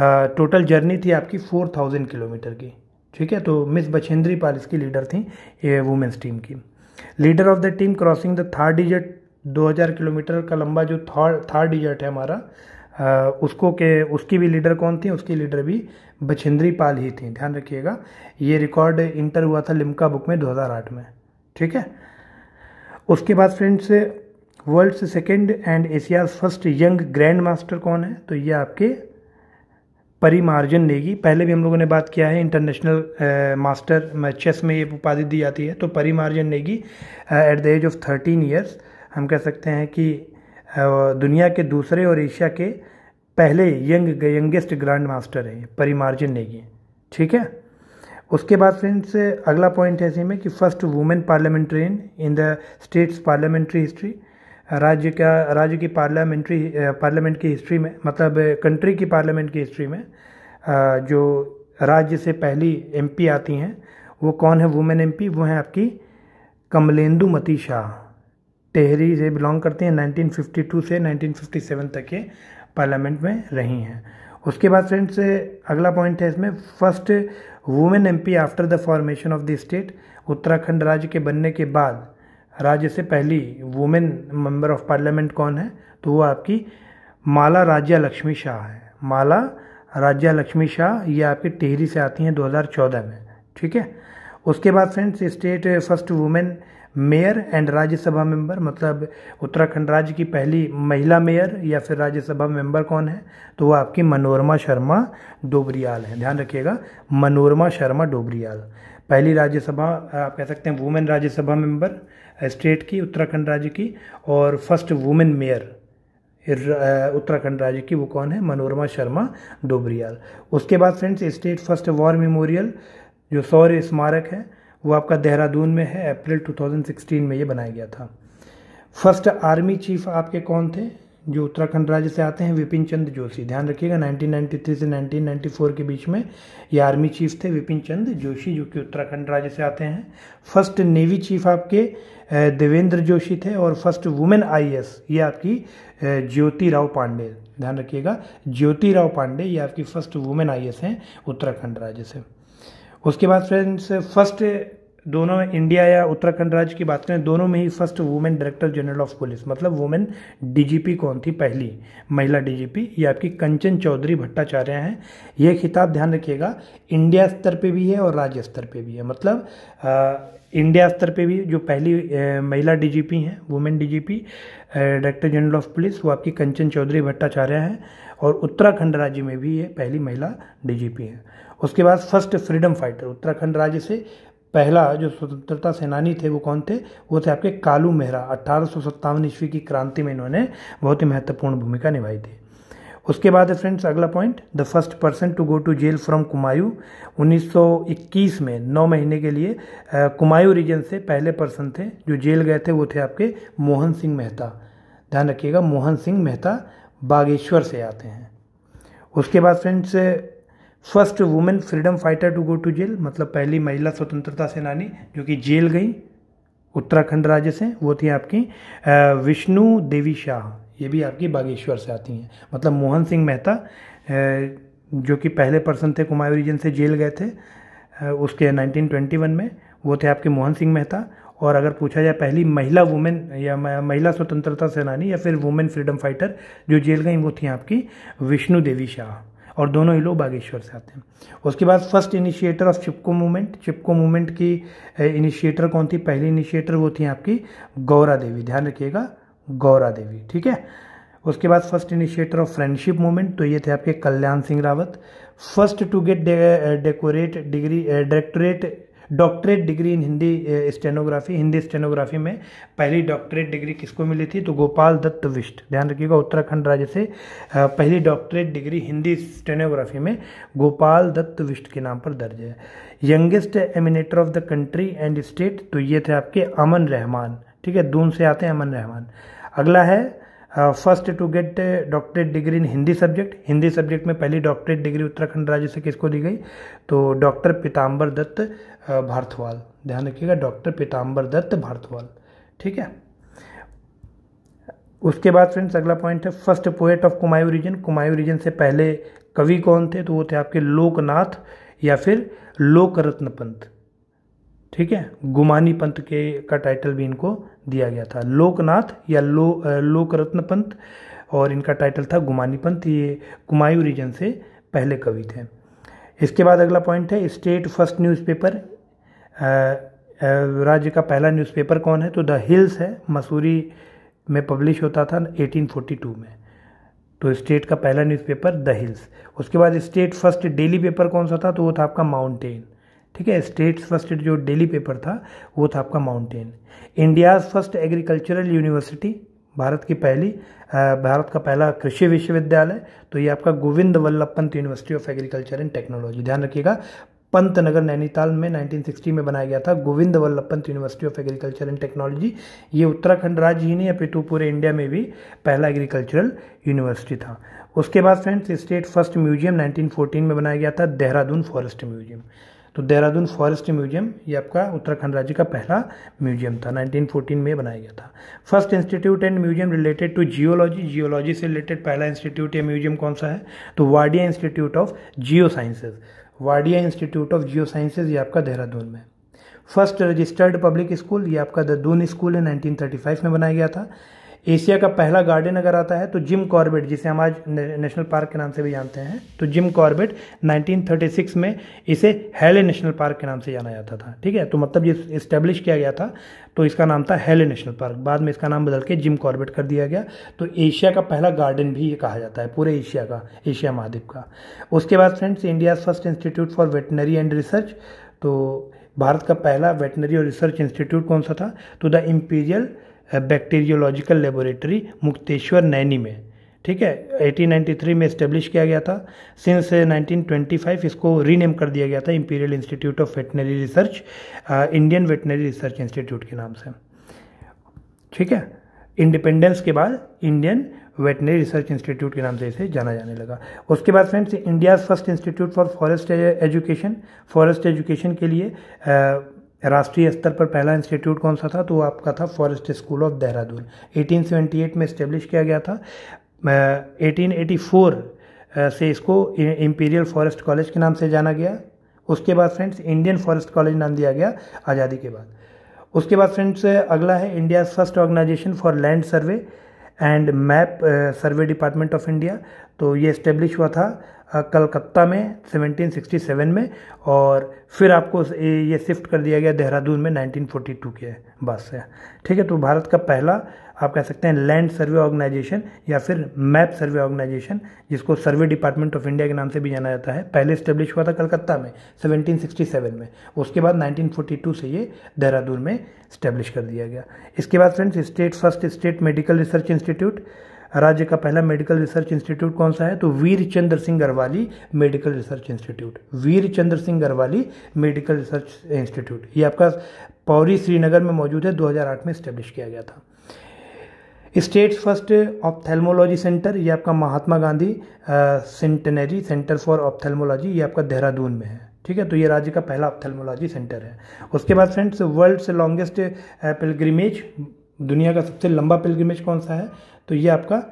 टोटल जर्नी थी आपकी फोर थाउजेंड किलोमीटर की ठीक है तो मिस बछेंद्री पाल इसकी लीडर थी ये वुमेंस टीम की leader of the team crossing the third digit 2000 kilometre का लंबा जो थर्ड थर्ड डिजट है हमारा आ, उसको के उसकी भी लीडर कौन थी उसकी लीडर भी बछेंद्री पाल ही थी ध्यान रखिएगा ये रिकॉर्ड इंटर हुआ था लिम्का बुक में दो में ठीक है उसके बाद friends world second and Asia's first young grand master कौन है तो ये आपके परिमार्जन लेगी पहले भी हम लोगों ने बात किया है इंटरनेशनल मास्टर चेस में ये उपाधि दी जाती है तो परिमार्जन लेगी at the age of thirteen years हम कह सकते हैं कि दुनिया के दूसरे और एशिया के पहले यंग यंगेस्ट ग्रैंड मास्टर है परिमार्जन नेगी ठीक है उसके बाद फ्रेंड्स अगला पॉइंट है इसी में कि first women parliamentarian in the states parliamentary history राज्य का राज्य की पार्लियामेंट्री पार्लियामेंट की हिस्ट्री में मतलब कंट्री की पार्लियामेंट की हिस्ट्री में जो राज्य से पहली एमपी आती हैं वो कौन है वुमेन एमपी वो हैं आपकी कमलेंदु मती शाह टेहरी से बिलोंग करते हैं 1952 से 1957 तक के पार्लियामेंट में रही हैं उसके बाद फ्रेंड्स अगला पॉइंट है इसमें first women MP after the formation of the state Uttarakhand राज्य के बनने के बाद राज्य से पहली वुमेन मेंबर ऑफ पार्लियामेंट कौन है तो वो आपकी माला राजा लक्ष्मी शाह है माला राज्य लक्ष्मी शाह ये आपकी टिहरी से आती हैं 2014 में ठीक है उसके बाद friends state first women mayor and Rajya Sabha member मतलब उत्तराखंड राज्य की पहली महिला मेयर या फिर राज्यसभा मेंबर कौन है तो वो आपकी मनोरमा शर्मा डोबरियाल है ध्यान रखिएगा मनोरमा शर्मा डोबरियाल पहली राज्यसभा आप कह सकते हैं वुमेन राज्यसभा मेंबर स्टेट की उत्तराखंड राज्य की और फर्स्ट वुमेन मेयर उत्तराखंड राज्य की वो कौन है मनोरमा शर्मा डोबरियाल उसके बाद friends state first war memorial जो सौर्य स्मारक है वो आपका देहरादून में है अप्रैल 2016 में ये बनाया गया था फर्स्ट आर्मी चीफ आपके कौन थे जो उत्तराखंड राज्य से आते हैं विपिन चंद जोशी ध्यान रखिएगा 1993 से 1994 के बीच में ये आर्मी चीफ थे विपिन चंद जोशी जो कि उत्तराखंड राज्य से आते हैं फर्स्ट नेवी चीफ आपके देवेंद्र जोशी थे और फर्स्ट वुमेन आईएएस ये आपकी ज्योति राव पांडे ध्यान रखिएगा ज्योति राव पांडे ये आपकी फर्स्ट वुमेन आई हैं उत्तराखंड राज्य से उसके बाद फ्रेंड्स फर्स्ट दोनों में इंडिया या उत्तराखंड राज्य की बात करें दोनों में ही first women director general of police मतलब वुमेन डीजीपी कौन थी पहली महिला डीजीपी ये आपकी कंचन चौधरी भट्टाचार्य हैं यह खिताब ध्यान रखिएगा इंडिया स्तर पे भी है और राज्य स्तर पे भी है मतलब आ, इंडिया स्तर पे भी जो पहली ए, महिला डीजीपी हैं women DGP director general of police वो आपकी कंचन चौधरी भट्टाचार्य हैं और उत्तराखंड राज्य में भी ये पहली महिला डीजीपी हैं उसके बाद फर्स्ट फ्रीडम फाइटर उत्तराखंड राज्य से पहला जो स्वतंत्रता सेनानी थे वो कौन थे वो थे आपके कालू मेहरा अट्ठारह ईस्वी की क्रांति में इन्होंने बहुत ही महत्वपूर्ण भूमिका निभाई थी उसके बाद है फ्रेंड्स अगला point the first person to go to jail from Kumaon 1921 में नौ महीने के लिए कुमायूं रीजन से पहले पर्सन थे जो जेल गए थे वो थे आपके मोहन सिंह मेहता ध्यान रखिएगा मोहन सिंह मेहता बागेश्वर से आते हैं उसके बाद friends first women freedom fighter to go to jail मतलब पहली महिला स्वतंत्रता सेनानी जो कि जेल गई उत्तराखंड राज्य से वो थी आपकी विष्णु देवी शाह ये भी आपकी बागेश्वर से आती हैं मतलब मोहन सिंह मेहता जो कि पहले पर्सन थे कुमायूं रीजन से जेल गए थे उसके 1921 में वो थे आपके मोहन सिंह मेहता और अगर पूछा जाए पहली महिला वुमेन या महिला स्वतंत्रता सेनानी या फिर वुमेन फ्रीडम फाइटर जो जेल गई वो थी आपकी विष्णु देवी शाह और दोनों ही लोग बागेश्वर से आते हैं उसके बाद first initiator of Chipko movement Chipko movement की इनिशिएटर कौन थी पहली इनिशिएटर वो थी आपकी गौरा देवी ध्यान रखिएगा गौरा देवी ठीक है उसके बाद first initiator of friendship movement तो ये थे आपके Kalyan Singh Rawat first to get decorate degree directorate doctorate degree in Hindi stenography Hindi stenography में पहली डॉक्टरेट डिग्री किसको मिली थी तो गोपाल दत्त विष्ट ध्यान रखिएगा उत्तराखंड राज्य से uh, पहली डॉक्टरेट डिग्री हिंदी स्टेनोग्राफी में गोपाल दत्त विष्ट के नाम पर दर्ज है youngest emanator of the country and state तो ये थे आपके अमन रहमान ठीक है दून से आते हैं अमन रहमान अगला है first to get doctorate degree in Hindi subject Hindi subject में पहली डॉक्टरेट डिग्री उत्तराखंड राज्य से किसको दी गई तो डॉक्टर पीताम्बर दत्त uh, भारतवाल ध्यान रखिएगा डॉक्टर पीताम्बर दत्त भारतवाल ठीक है उसके बाद फ्रेंड्स अगला पॉइंट है first poet of Kumaon region Kumaon region से पहले कवि कौन थे तो वो थे आपके लोकनाथ या फिर लोक रत्न पंत ठीक है गुमानी पंत के का टाइटल भी इनको दिया गया था लोकनाथ या लो लोक रत्न पंत और इनका टाइटल था गुमानी पंत ये कुमायूं रीजन से पहले कवि थे इसके बाद अगला पॉइंट है स्टेट फर्स्ट न्यूज़पेपर राज्य का पहला न्यूज़पेपर कौन है तो द हिल्स है मसूरी में पब्लिश होता था 1842 में तो स्टेट का पहला न्यूज़पेपर द हिल्स उसके बाद स्टेट फर्स्ट डेली पेपर कौन सा था तो वो था आपका माउंटेन ठीक है स्टेट्स फर्स्ट जो डेली पेपर था वो था आपका mountain India's first agricultural university Bharat की पहली भारत का पहला कृषि विश्वविद्यालय तो ये आपका Govind Vallabh Pant university of agriculture and technology ध्यान रखिएगा पंत नगर नैनीताल में 1960 में बनाया गया था Govind Vallabh Pant university of agriculture and technology ये उत्तराखंड राज्य ही नहीं अपितु पूरे इंडिया में भी पहला एग्रीकल्चरल यूनिवर्सिटी था उसके बाद फ्रेंड्स स्टेट फर्स्ट म्यूजियम 1914 में बनाया गया था देहरादून फॉरेस्ट म्यूजियम तो देहरादून फॉरेस्ट म्यूजियम ये आपका उत्तराखंड राज्य का पहला म्यूजियम था 1914 में बनाया गया था first institute and museum related to geology geology से रिलेटेड पहला इंस्टीट्यूट या म्यूजियम कौन सा है तो Wadia institute of geo sciences Wadia institute of geo sciences ये आपका देहरादून में फर्स्ट रजिस्टर्ड पब्लिक स्कूल ये आपका द दून स्कूल है 1935 में बनाया गया था एशिया का पहला गार्डन अगर आता है तो जिम कॉर्बेट जिसे हम आज नेशनल पार्क के नाम से भी जानते हैं तो जिम कॉर्बेट 1936 में इसे हेले नेशनल पार्क के नाम से जाना जाता था ठीक है तो मतलब ये इस्टेब्लिश किया गया था तो इसका नाम था हेले नेशनल पार्क बाद में इसका नाम बदल के जिम कॉर्बेट कर दिया गया तो एशिया का पहला गार्डन भी ये कहा जाता है पूरे एशिया का एशिया महाद्वीप का उसके बाद friends India first institute for veterinary and research तो भारत का पहला वेटनरी और रिसर्च इंस्टीट्यूट कौन सा था तो the imperial bacteriological laboratory Mukteshwar Naini में ठीक है 1893 में इस्टेब्लिश किया गया था सिंस 1925 इसको रीनेम कर दिया गया था imperial institute of veterinary research Indian veterinary research institute के नाम से ठीक है इंडिपेंडेंस के बाद इंडियन वेटनरी रिसर्च इंस्टीट्यूट के नाम से इसे जाना जाने लगा उसके बाद friends India's first institute for forest education forest education के लिए राष्ट्रीय स्तर पर पहला इंस्टीट्यूट कौन सा था तो आपका था फॉरेस्ट स्कूल ऑफ देहरादून 1878 में इस्टेब्लिश किया गया था एटीन 1884 से इसको इम्पीरियल फॉरेस्ट कॉलेज के नाम से जाना गया उसके बाद फ्रेंड्स इंडियन फॉरेस्ट कॉलेज नाम दिया गया आज़ादी के बाद उसके बाद फ्रेंड्स अगला है India first organization for land survey and map survey department of India तो ये इस्टेब्लिश हुआ था कलकत्ता में 1767 में और फिर आपको ये शिफ्ट कर दिया गया देहरादून में 1942 के बाद से ठीक है तो भारत का पहला आप कह सकते हैं लैंड सर्वे ऑर्गेनाइजेशन या फिर मैप सर्वे ऑर्गेनाइजेशन जिसको सर्वे डिपार्टमेंट ऑफ इंडिया के नाम से भी जाना जाता है पहले स्टेब्लिश हुआ था कलकत्ता में 1767 में उसके बाद 1942 से ये देहरादून में स्टेब्लिश कर दिया गया इसके बाद friends state first state medical research institute राज्य का पहला मेडिकल रिसर्च इंस्टीट्यूट कौन सा है तो Veer Chandra Singh Garhwali medical research institute Veer Chandra Singh Garhwali medical research institute ये आपका पौरी श्रीनगर में मौजूद है 2008 में स्टेब्लिश किया गया था स्टेट फर्स्ट ऑप्थेलमोलॉजी सेंटर ये आपका Mahatma Gandhi centenary centre for ophthalmology ये आपका देहरादून में है ठीक है तो ये राज्य का पहला ऑप्थेलमोलॉजी सेंटर है उसके बाद फ्रेंड्स वर्ल्ड से लॉन्गेस्ट पिलग्रिमेज दुनिया का सबसे लंबा पिलग्रिमेज कौन सा है तो ये आपका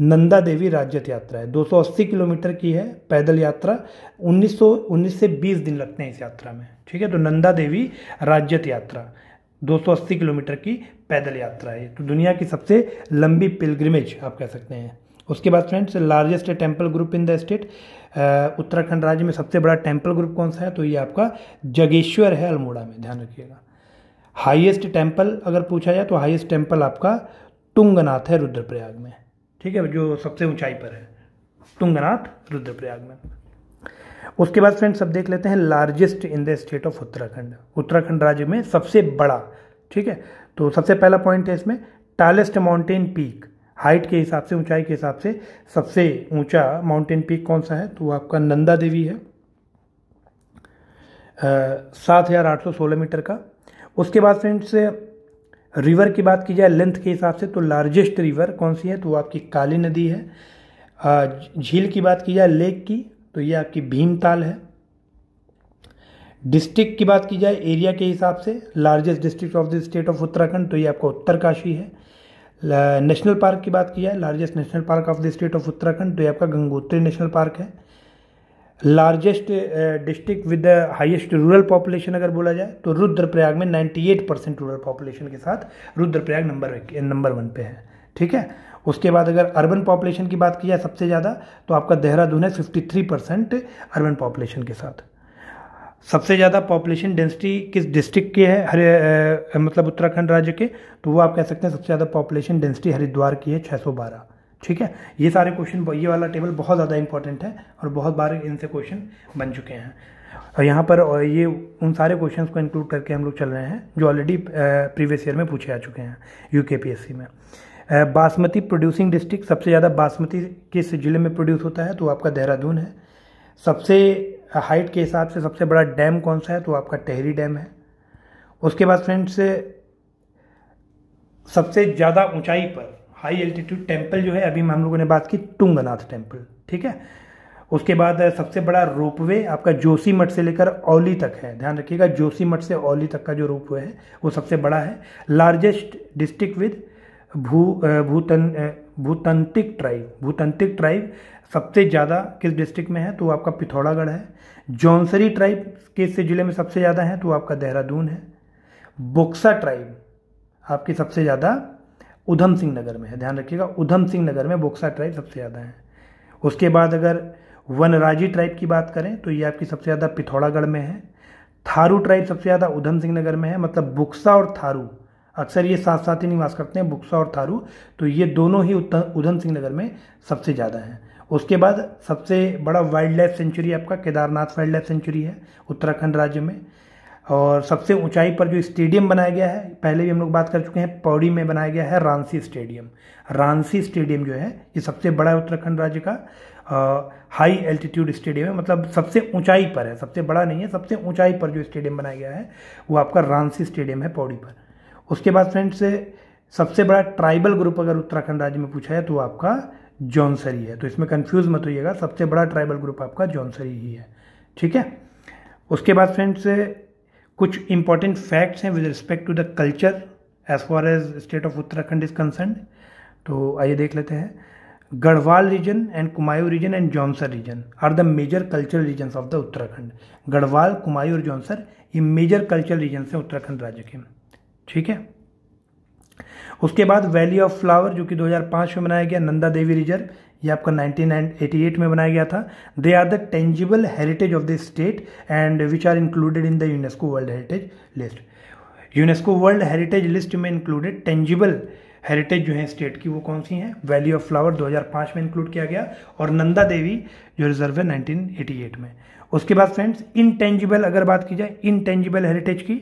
नंदा देवी राज्य यात्रा है 280 किलोमीटर की है पैदल यात्रा 1919 से 20 दिन लगते हैं इस यात्रा में ठीक है तो नंदा देवी राज्य यात्रा 280 किलोमीटर की पैदल यात्रा है तो दुनिया की सबसे लंबी पिलग्रिमेज आप कह सकते हैं उसके बाद friends largest temple group in the state Uttarakhand राज्य में सबसे बड़ा टेम्पल ग्रुप कौन सा है तो ये आपका जगेश्वर है अल्मोड़ा में ध्यान रखिएगा हाईएस्ट टेम्पल अगर पूछा जाए तो हाईएस्ट टेम्पल आपका तुंगनाथ है रुद्रप्रयाग में ठीक है जो सबसे ऊंचाई पर है तुंगनाथ रुद्रप्रयाग में उसके बाद फ्रेंड्स सब देख लेते हैं largest in the state of Uttarakhand Uttarakhand राज्य में सबसे बड़ा ठीक है तो सबसे पहला पॉइंट है इसमें टालेस्ट माउंटेन पीक हाइट के हिसाब से ऊंचाई के हिसाब से सबसे ऊंचा माउंटेन पीक कौन सा है तो आपका नंदा देवी है सात हज़ार आठ सौ सोलह मीटर का उसके बाद फ्रेंड्स रिवर की बात की जाए लेंथ के हिसाब से तो लार्जेस्ट रिवर कौन सी है तो वो आपकी काली नदी है झील की बात की जाए लेक की तो ये आपकी भीमताल है डिस्ट्रिक्ट की बात की जाए एरिया के हिसाब से largest district of the state of Uttarakhand तो ये आपका उत्तरकाशी है नेशनल पार्क की बात की जाए largest national park of the state of Uttarakhand तो ये आपका गंगोत्री नेशनल पार्क है largest district with the highest rural population अगर बोला जाए तो रुद्रप्रयाग में 98 परसेंट रूरल पॉपुलेशन के साथ रुद्रप्रयाग नंबर नंबर वन पे है ठीक है उसके बाद अगर अर्बन पॉपुलेशन की बात की जाए सबसे ज़्यादा तो आपका देहरादून है 53 परसेंट अर्बन पॉपुलेशन के साथ सबसे ज़्यादा पॉपुलेशन डेंसिटी किस डिस्ट्रिक्ट की है हरे मतलब उत्तराखंड राज्य के तो वो आप कह सकते हैं सबसे ज़्यादा पॉपुलेशन डेंसिटी हरिद्वार की है छः ठीक है ये सारे क्वेश्चन ये वाला टेबल बहुत ज़्यादा इंपॉर्टेंट है और बहुत बार इनसे क्वेश्चन बन चुके हैं और यहाँ पर ये उन सारे क्वेश्चंस को इंक्लूड करके हम लोग चल रहे हैं जो ऑलरेडी प्रीवियस ईयर में पूछे जा चुके हैं यू में बासमती प्रोड्यूसिंग डिस्ट्रिक्ट सबसे ज़्यादा बासमती किस जिले में प्रोड्यूस होता है तो आपका देहरादून है सबसे हाइट के हिसाब से सबसे बड़ा डैम कौन सा है तो आपका टेहरी डैम है उसके बाद फ्रेंड्स सबसे ज़्यादा ऊंचाई पर हाई एल्टीट्यूड टेम्पल जो है अभी हम लोगों ने बात की तुंगनाथ टेम्पल ठीक है उसके बाद सबसे बड़ा रोपवे आपका जोशी मठ से लेकर औली तक है ध्यान रखिएगा जोशी मठ से औली तक का जो रोपवे है वो सबसे बड़ा है लार्जेस्ट डिस्ट्रिक्ट विद भू भूतन भूतंतिक ट्राइब भूतंतिक ट्राइब सबसे ज़्यादा किस डिस्ट्रिक्ट में है तो आपका पिथौरागढ़ है जौनसरी ट्राइब किस ज़िले में सबसे ज़्यादा है तो आपका देहरादून है बोक्सा ट्राइब आपकी सबसे ज़्यादा उधम सिंह नगर में है ध्यान रखिएगा उधम सिंह नगर में बोक्सा ट्राइब सबसे ज़्यादा है उसके बाद अगर वनराजी ट्राइब की बात करें तो ये आपकी सबसे ज़्यादा पिथौरागढ़ में है थारू ट्राइब सबसे ज़्यादा उधम सिंह नगर में है मतलब बुक्सा और थारू अक्सर ये साथ साथ ही निवास करते हैं बुक्सा और थारू तो ये दोनों ही उधम सिंह नगर में सबसे ज़्यादा हैं उसके बाद सबसे बड़ा वाइल्ड लाइफ सेंचुरी आपका केदारनाथ वाइल्ड लाइफ सेंचुरी है उत्तराखंड राज्य में और सबसे ऊंचाई पर जो स्टेडियम बनाया गया है पहले भी हम लोग बात कर चुके हैं पौड़ी में बनाया गया है रांसी स्टेडियम रांसी स्टेडियम जो है ये सबसे बड़ा उत्तराखंड राज्य का हाई एल्टीट्यूड स्टेडियम है मतलब सबसे ऊंचाई पर है सबसे बड़ा नहीं है सबसे ऊंचाई पर जो स्टेडियम बनाया गया है वो आपका रांसी स्टेडियम है पौड़ी पर उसके बाद फ्रेंड्स सबसे बड़ा ट्राइबल ग्रुप अगर उत्तराखंड राज्य में पूछा है तो आपका जौनसरी है तो इसमें कन्फ्यूज़ मत होइएगा सबसे बड़ा ट्राइबल ग्रुप आपका जौनसरी ही है ठीक है उसके बाद फ्रेंड्स कुछ इंपॉर्टेंट फैक्ट्स हैं with respect to the culture as far as state of Uttarakhand is concern तो आइए देख लेते हैं Garhwal region and Kumaon region and Jaunsar region are the major cultural region of the Uttarakhand Garhwal Kumaon और जौनसर ये मेजर कल्चरल रीजन हैं उत्तराखंड राज्य के ठीक है उसके बाद वैली ऑफ फ्लावर जो कि 2005 में बनाया गया नंदा देवी रिजर्व ये आपका 1988 में बनाया गया था they are the tangible heritage of the state and which are included in the UNESCO world heritage list UNESCO world heritage list में इंक्लूडेड टेंजिबल हेरिटेज जो है स्टेट की वो कौन सी हैं वैली ऑफ फ्लावर 2005 में इंक्लूड किया गया और नंदा देवी जो रिजर्व है 1988 में उसके बाद फ्रेंड्स इनटेंजिबल अगर बात की जाए इनटेंजिबल हेरिटेज की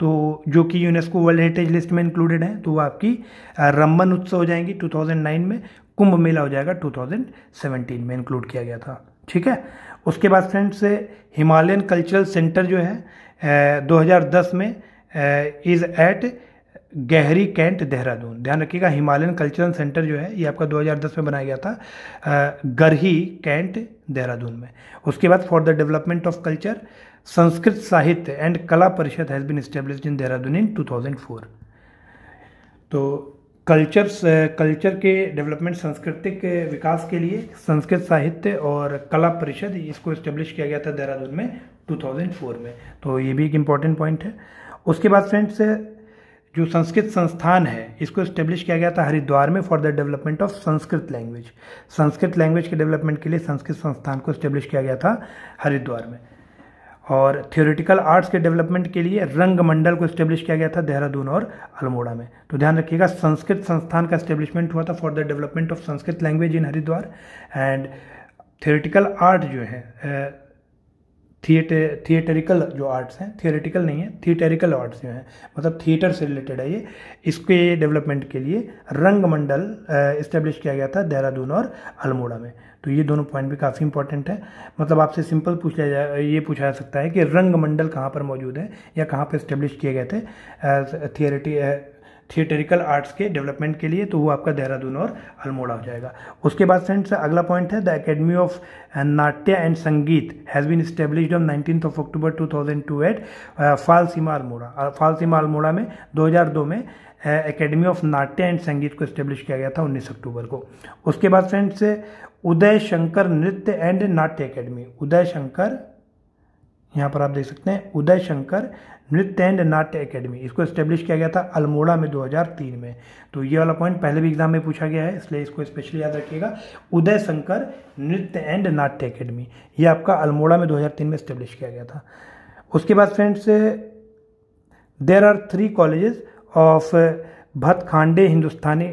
तो जो कि यूनेस्को वर्ल्ड हेरिटेज लिस्ट में इंक्लूडेड है तो वो आपकी रमन उत्सव हो जाएंगी 2009 में कुंभ मेला हो जाएगा 2017 में इंक्लूड किया गया था ठीक है उसके बाद फ्रेंड्स हिमालयन कल्चरल सेंटर जो है दो में is at Garhi cantt Dehradun ध्यान रखिएगा हिमालयन कल्चरल सेंटर जो है ये आपका 2010 में बनाया गया था गरही कैंट देहरादून में उसके बाद for the development of culture संस्कृत साहित्य एंड कला परिषद has been establish in Dehradun in 2004 तो कल्चर्स कल्चर uh, के डेवलपमेंट सांस्कृतिक uh, विकास के लिए संस्कृत साहित्य और कला परिषद इसको इस्टेब्लिश किया गया था देहरादून में 2004 में तो ये भी एक इम्पॉर्टेंट पॉइंट है उसके बाद फ्रेंड्स uh, जो संस्कृत संस्थान है इसको इस्टेब्लिश किया गया था हरिद्वार में for the development of Sanskrit language Sanskrit language के डेवलपमेंट के लिए संस्कृत संस्थान को इस्टेब्लिश किया गया था हरिद्वार में और थियोरिटिकल आर्ट्स के डेवलपमेंट के लिए रंगमंडल को स्टेब्लिश किया गया था देहरादून और अल्मोड़ा में तो ध्यान रखिएगा संस्कृत संस्थान का स्टेब्लिशमेंट हुआ था for the development of Sanskrit language in Haridwar and theoretical art जो है थिएटर थिएटरिकल जो आर्ट्स हैं थियोरिटिकल नहीं है थिएटरिकल आर्ट्स जो हैं मतलब थिएटर से रिलेटेड है ये इसके डेवलपमेंट के लिए रंगमंडल इस्टेब्लिश किया गया था देहरादून और अल्मोड़ा में तो ये दोनों पॉइंट भी काफ़ी इंपॉर्टेंट है मतलब आपसे सिंपल पूछा जा ये पूछा जा सकता है कि रंगमंडल कहाँ पर मौजूद है या कहाँ पर इस्टेब्लिश किए गए थे थियरिटी थिएटरिकल आर्ट्स के डेवलपमेंट के लिए तो वो आपका देहरादून और अल्मोड़ा हो जाएगा उसके बाद फ्रेंड्स अगला पॉइंट है the academy of natya and sangeet has been establish on nineteen of October two thousand two at Falsima Almora Falsima Almora में 2002 में एकेडमी ऑफ नाट्य एंड संगीत को इस्टेब्लिश किया गया था 19 अक्टूबर को उसके बाद फ्रेंड्स उदय शंकर नृत्य एंड नाट्य एकेडमी उदय शंकर यहाँ पर आप देख सकते हैं उदय शंकर नृत्य एंड नाट्य एकेडमी इसको स्टेब्लिश किया गया था अल्मोड़ा में 2003 में तो ये वाला पॉइंट पहले भी एग्जाम में पूछा गया है इसलिए इसको स्पेशली याद रखिएगा उदय शंकर नृत्य एंड नाट्य एकेडमी ये आपका अल्मोड़ा में 2003 में स्टेब्लिश किया गया था उसके बाद friends there are three colleges of Bhatkhande हिंदुस्तानी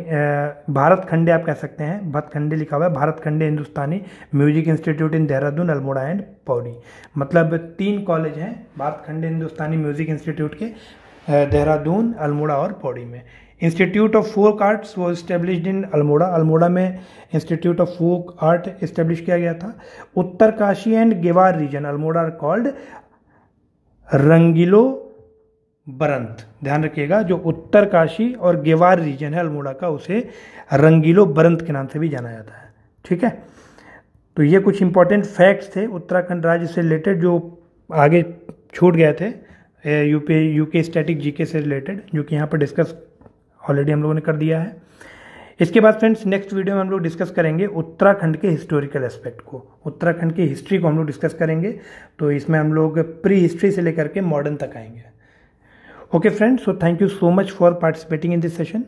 भारत खंडे आप कह सकते हैं भत खंडे लिखा हुआ है भारत Bhatkhande Hindustani music institute in Dehradun Almora and Pauri मतलब तीन कॉलेज हैं भारत खंडे हिंदुस्तानी म्यूजिक इंस्टीट्यूट के देहरादून अल्मोड़ा और पौड़ी में इंस्टीट्यूट ऑफ फोक आर्ट्स वो इस्टेब्लिश इन अल्मोड़ा अल्मोड़ा में institute of folk art establish किया गया था Uttarkashi and Gewar region Almora are called Rangilo बरंत ध्यान रखिएगा जो उत्तर काशी और गेवार रीजन है अल्मोड़ा का उसे रंगीलो बरंत के नाम से भी जाना जाता है ठीक है तो ये कुछ इंपॉर्टेंट फैक्ट्स थे उत्तराखंड राज्य से रिलेटेड जो आगे छूट गए थे यूपी यूके स्टैटिक जीके से रिलेटेड जो कि यहाँ पर डिस्कस ऑलरेडी हम लोगों ने कर दिया है इसके बाद फ्रेंड्स नेक्स्ट वीडियो में हम लोग डिस्कस करेंगे उत्तराखंड के हिस्टोरिकल एस्पेक्ट को उत्तराखंड की हिस्ट्री को हम लोग डिस्कस करेंगे तो इसमें हम लोग प्री हिस्ट्री से लेकर के मॉडर्न तक आएंगे Okay friends, so thank you so much for participating in this session.